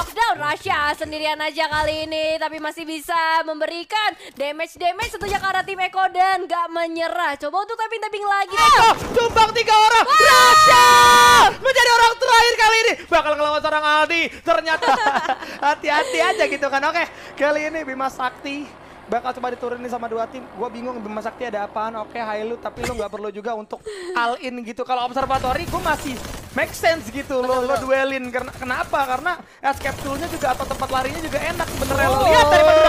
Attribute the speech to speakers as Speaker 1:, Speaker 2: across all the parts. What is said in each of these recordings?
Speaker 1: knockdown. Rasha sendirian aja kali ini. Tapi masih bisa memberikan damage-damage tentunya karena tim Eko dan gak menyerah. Coba untuk tapping-tapping lagi. Oh, ah,
Speaker 2: tumbang tiga orang. Wow. Rasha menjadi orang terakhir kali ini. Bakal ngelawan seorang Aldi. Ternyata hati-hati aja gitu kan. Oke, kali ini Bima Sakti bakal coba diturunin sama dua tim. Gue bingung Bima Sakti ada apaan. Oke, okay, tapi lu gak perlu juga untuk all in gitu. Kalau observatory gue masih make sense gitu lo lo duelin karena kenapa karena escape toolnya juga atau tempat larinya juga enak sebenarnya oh. lihat daripada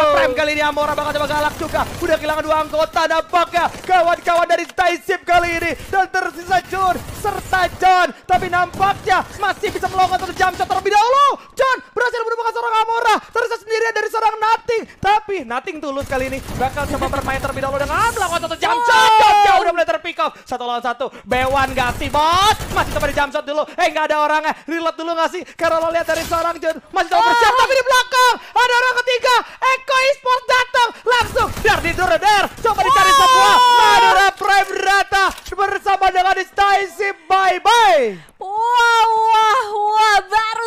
Speaker 2: kali ini Amora bakal coba galak juga. Udah kehilangan dua anggota nampaknya kawan-kawan dari Taisip kali ini. Dan tersisa Jun serta John. Tapi nampaknya masih bisa melakukan satu jam shot terlebih dahulu. John berhasil menemukan seorang Amora. Tersisa sendirian dari seorang Nating. Tapi Nating tulus kali ini bakal coba bermain terlebih dahulu dengan melakukan satu jam shot. John shot udah mulai terpick off. Satu lawan satu. Bewan gak sih bos? Masih coba di jam shot dulu. Eh nggak ada orangnya. Reload dulu gak sih? Karena lo lihat dari seorang John masih coba bersiap oh! tapi di belakang ada orang ketiga. Eko Esports datang langsung dar di dar coba dicari wow. semua Madura Prime Rata bersama dengan Stacy bye bye wow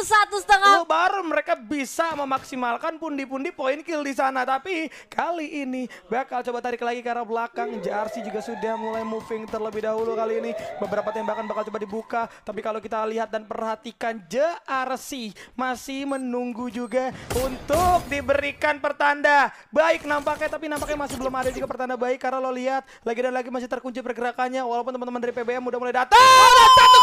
Speaker 2: satu setengah. Lu oh, baru mereka bisa memaksimalkan pundi-pundi poin kill di sana. Tapi kali ini bakal coba tarik lagi ke arah belakang. Jarsi juga sudah mulai moving terlebih dahulu kali ini. Beberapa tembakan bakal coba dibuka. Tapi kalau kita lihat dan perhatikan Jarsi masih menunggu juga untuk diberikan pertanda. Baik nampaknya tapi nampaknya masih belum ada juga pertanda baik. Karena lo lihat lagi dan lagi masih terkunci pergerakannya. Walaupun teman-teman dari PBM udah mulai datang. Oh, satu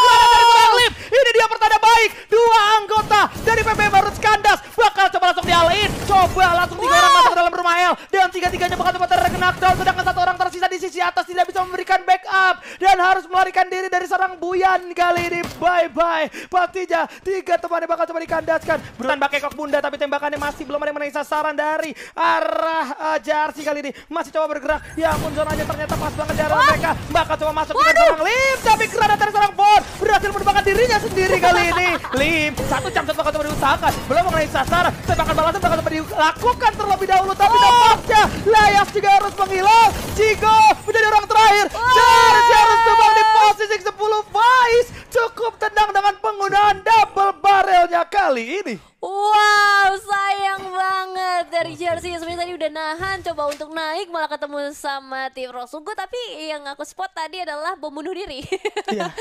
Speaker 2: dan harus melarikan diri dari serang Buyan kali ini. Bye-bye. Patija, tiga temannya bakal coba dikandaskan. Bro. pakai kok bunda, tapi tembakannya masih belum ada yang menangis sasaran dari arah uh, eh, Jarsi kali ini. Masih coba bergerak. Ya ampun, zonanya ternyata pas banget dari oh. mereka. Bakal coba masuk ke serang Lim, tapi kerana dari serang Bon. Berhasil menembakkan dirinya sendiri kali ini. Lim, satu jam satu bakal coba diusahakan. Belum mengenai sasaran. Tembakan balasan bakal coba dilakukan terlebih dahulu. Tapi oh. dapatnya. Layas juga harus menghilang. Jigo menjadi orang terakhir. Jarsi harus Classic 10 Vice cukup tenang dengan penggunaan double barrelnya kali ini.
Speaker 1: Wow, sayang banget dari Jersey sebenarnya tadi udah nahan coba untuk naik malah ketemu sama tim Rosugo tapi yang aku spot tadi adalah bom bunuh diri.
Speaker 2: yeah.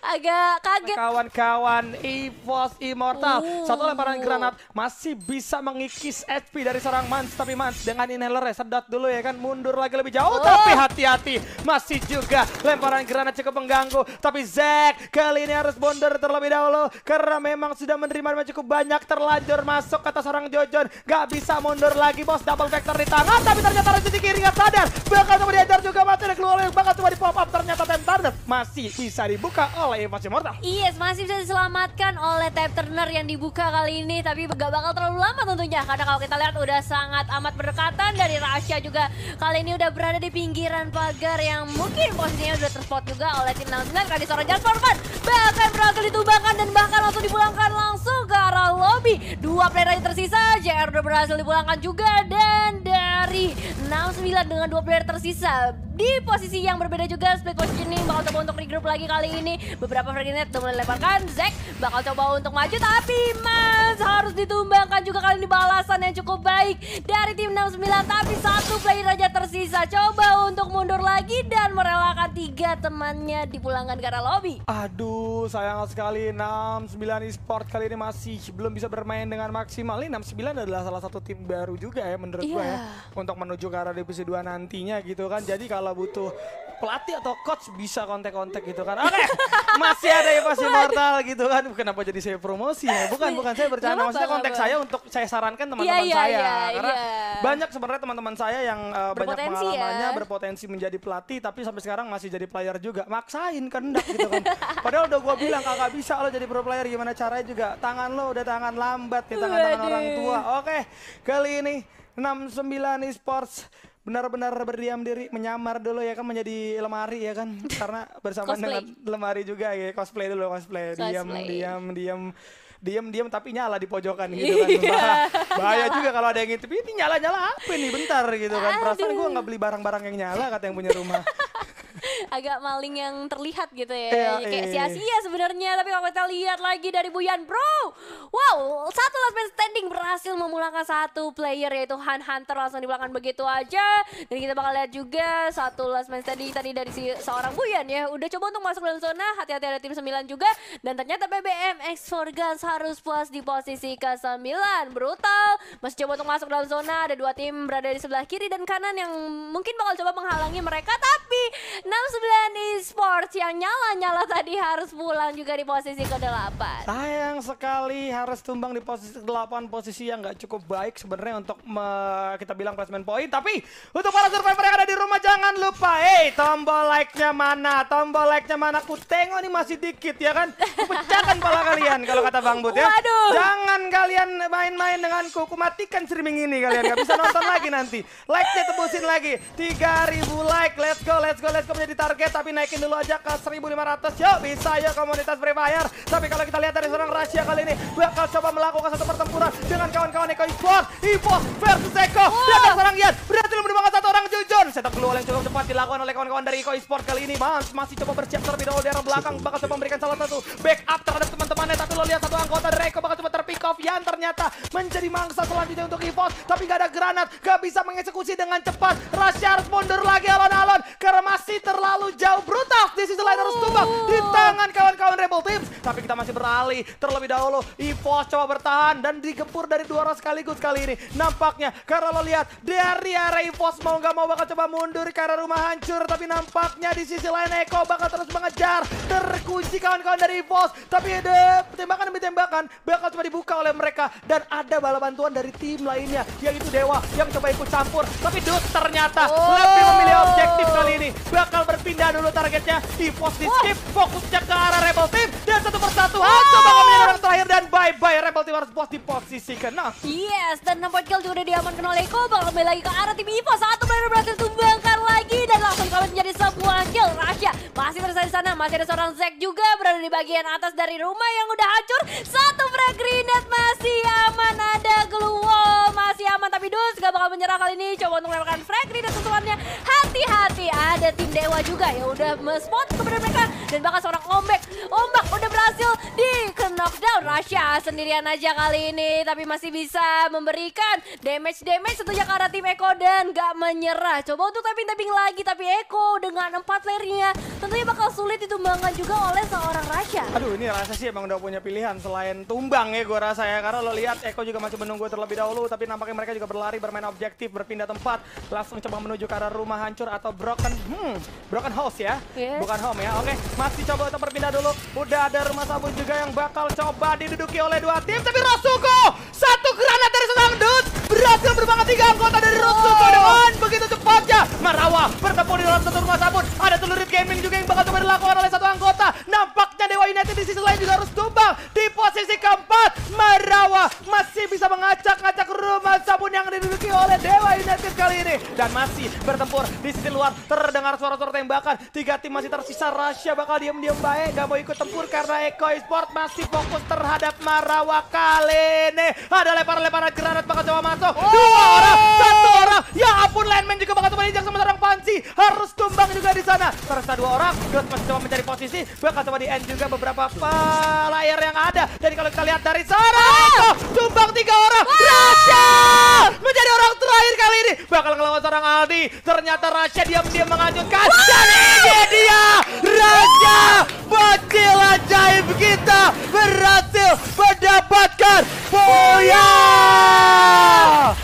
Speaker 2: Agak kaget. Kawan-kawan EVOS Immortal. Uh. Satu lemparan granat masih bisa mengikis HP dari seorang Mans tapi Mans dengan inhaler sedot dulu ya kan mundur lagi lebih jauh oh. tapi hati-hati masih juga lemparan granat cukup mengganggu tapi Zack kali ini harus bonder terlebih dahulu karena memang sudah menerima cukup banyak terlanjur masuk kata seorang Jojon gak bisa mau mundur lagi bos double vector di tangan tapi ternyata rezeki kiri nggak sadar bakal coba diajar juga mati dan keluar yang bakal di pop up ternyata tem Turner masih bisa dibuka oleh masih Immortal.
Speaker 1: Yes masih bisa diselamatkan oleh tem Turner yang dibuka kali ini tapi nggak bakal terlalu lama tentunya karena kalau kita lihat udah sangat amat berdekatan dari rahasia juga kali ini udah berada di pinggiran pagar yang mungkin posisinya udah terspot juga oleh tim 69 karena seorang jalan bahkan berhasil ditumbangkan dan bahkan langsung dipulangkan langsung arah lobby. Dua player aja tersisa, JR udah berhasil dipulangkan juga. Dan dari 69 dengan dua player tersisa, di posisi yang berbeda juga split ini bakal coba untuk regroup lagi kali ini beberapa fragment udah mulai lemparkan Zack bakal coba untuk maju tapi Mas harus ditumbangkan juga kali ini balasan yang cukup baik dari tim 69 tapi satu player aja tersisa coba untuk mundur lagi dan merelakan tiga temannya dipulangkan ke
Speaker 2: arah lobby aduh sayang sekali 69 sport kali ini masih belum bisa bermain dengan maksimal ini 69 adalah salah satu tim baru juga ya menurut yeah. gue ya untuk menuju ke arah divisi 2 nantinya gitu kan jadi kalau misalnya butuh pelatih atau coach bisa kontak-kontak gitu kan. Oke, masih ada ya pasti mortal gitu kan. Kenapa jadi saya promosi ya? Bukan, bukan saya bercanda. Maksudnya kontak saya untuk saya sarankan teman-teman ya, saya. Ya, Karena ya. banyak sebenarnya teman-teman saya yang uh, banyak ya. pengalamannya, ya. berpotensi menjadi pelatih tapi sampai sekarang masih jadi player juga. Maksain kendak gitu kan. Padahal udah gue bilang kakak bisa lo jadi pro player gimana caranya juga. Tangan lo udah tangan lambat nih tangan-tangan orang tua. Oke, kali ini 69 Esports benar-benar berdiam diri, menyamar dulu ya kan menjadi lemari ya kan, karena bersama dengan lemari juga ya cosplay dulu cosplay, diam diam diam diam diam tapi nyala di pojokan gitu iya. kan bahaya nyala. juga kalau ada yang ngintip ini nyala nyala apa nih bentar gitu kan Aduh. perasaan gue nggak beli barang-barang yang nyala kata yang punya rumah
Speaker 1: agak maling yang terlihat gitu ya. ya kayak Kayak iya. sia-sia sebenarnya tapi kalau kita lihat lagi dari Buyan Bro. Wow, satu last man standing berhasil memulangkan satu player yaitu Han Hunter langsung di belakang begitu aja. Dan kita bakal lihat juga satu last man standing tadi dari si seorang Buyan ya. Udah coba untuk masuk dalam zona, hati-hati ada tim 9 juga dan ternyata BBM X Forgans harus puas di posisi ke-9. Brutal. Masih coba untuk masuk dalam zona, ada dua tim berada di sebelah kiri dan kanan yang mungkin bakal coba menghalangi mereka tapi jam 11. Esports yang nyala-nyala tadi harus pulang juga di posisi ke-8.
Speaker 2: Sayang sekali harus tumbang di posisi ke-8, posisi yang nggak cukup baik sebenarnya untuk me, kita bilang placement point. Tapi untuk para survivor yang ada di rumah jangan lupa, eh hey, tombol like-nya mana, tombol like-nya mana. Aku tengok nih masih dikit ya kan, pecahkan pala kalian kalau kata Bang Bud ya. Waduh. Jangan kalian main-main denganku, aku matikan streaming ini kalian, Gak bisa nonton lagi nanti. Like-nya tebusin lagi, 3000 like, let's go, let's go, let's go menjadi target tapi naik naikin dulu aja ke 1500 ya bisa ya komunitas Free Fire tapi kalau kita lihat dari seorang rahasia kali ini bakal coba melakukan satu pertempuran dengan kawan-kawan Eko Esports Evo versus Eko oh. dan seorang Yan berhasil menemukan satu orang jujur setup keluar yang cukup cepat dilakukan oleh kawan-kawan dari Eko Esports kali ini Mas masih coba bersiap terlebih dahulu di arah belakang bakal coba memberikan salah satu backup terhadap teman-temannya tapi lo lihat satu anggota dari Eko bakal coba Kofian ternyata menjadi mangsa selanjutnya untuk Evos. Tapi gak ada granat, gak bisa mengeksekusi dengan cepat. Rashard mundur lagi alon-alon karena masih terlalu jauh. Brutal di sisi lain harus tumbang di tangan kawan-kawan Rebel Teams. Tapi kita masih beralih terlebih dahulu. Evos coba bertahan dan digempur dari dua orang sekaligus kali ini. Nampaknya karena lo lihat dari area Evos mau gak mau bakal coba mundur karena rumah hancur. Tapi nampaknya di sisi lain Eko bakal terus mengejar. Terkunci kawan-kawan dari Evos. Tapi ada tembakan demi tembakan bakal coba dibuka dibuka oleh mereka dan ada bala bantuan dari tim lainnya yaitu Dewa yang coba ikut campur tapi Dut ternyata oh. lebih memilih objektif kali ini bakal berpindah dulu targetnya di posisi di skip fokusnya ke arah Rebel Team dan satu persatu oh. coba ngambil orang terakhir dan bye bye Rebel Team harus bos di posisi nah.
Speaker 1: yes dan 6 kill juga udah diamankan oleh Kobal kembali lagi ke arah tim Ivo satu benar berhasil tumbangkan lagi masih berada di sana, masih ada seorang Zack juga berada di bagian atas dari rumah yang udah hancur. Satu frag grenade masih aman, ada glue masih aman. Tapi Dus gak bakal menyerah kali ini, coba untuk melakukan frag grenade sesuatunya. Hati-hati, ada tim Dewa juga ya udah spot kepada mereka. Dan bahkan seorang Ombek, ombak udah berhasil di knockdown. Rasha sendirian aja kali ini tapi masih bisa memberikan damage-damage tentunya karena tim Eko dan gak menyerah. Coba untuk tapping-tapping lagi tapi Eko dengan empat layernya tentunya bakal sulit
Speaker 2: ditumbangkan juga oleh seorang Rasha. Aduh ini Rasha sih emang udah punya pilihan selain tumbang ya gue rasa ya karena lo lihat Eko juga masih menunggu terlebih dahulu tapi nampaknya mereka juga berlari bermain objektif berpindah tempat langsung coba menuju ke arah rumah hancur atau broken hmm broken house ya yeah. bukan home ya oke okay, masih coba untuk berpindah dulu Udah ada rumah sabun juga yang bakal coba diduduki oleh dua tim. Tapi Rosuko, satu granat dari seorang Dudes. Berhasil berbangga tiga anggota dari Rosuko dengan begitu cepatnya. Marawa bertemu di dalam satu rumah sabun. Ada telurit gaming juga yang bakal coba dilakukan oleh satu anggota. Nampaknya Dewa United di sisi lain juga harus tumbang. Di posisi keempat, Marawa masih bisa mengacak yang diduduki oleh Dewa United kali ini. Dan masih bertempur di sisi luar. Terdengar suara-suara tembakan. Tiga tim masih tersisa. Rasya bakal diam-diam baik. Gak mau ikut tempur karena Eko Esports masih fokus terhadap Marawa kali ini. Ada lepar lemparan granat bakal coba masuk. Oh! Dua orang, satu orang. Ya ampun, Landman juga bakal coba injak sama seorang Panci. Harus tumbang juga di sana. Tersisa dua orang. Gus masih coba mencari posisi. Bakal coba di end juga beberapa layar yang ada. Jadi kalau kita lihat dari sana, Eko tumbang tiga orang. Rasya! bakal ngelawan seorang Aldi. Ternyata Rasha diam-diam mengajukan. Dan ini dia Raja bocil ajaib kita berhasil mendapatkan Boya.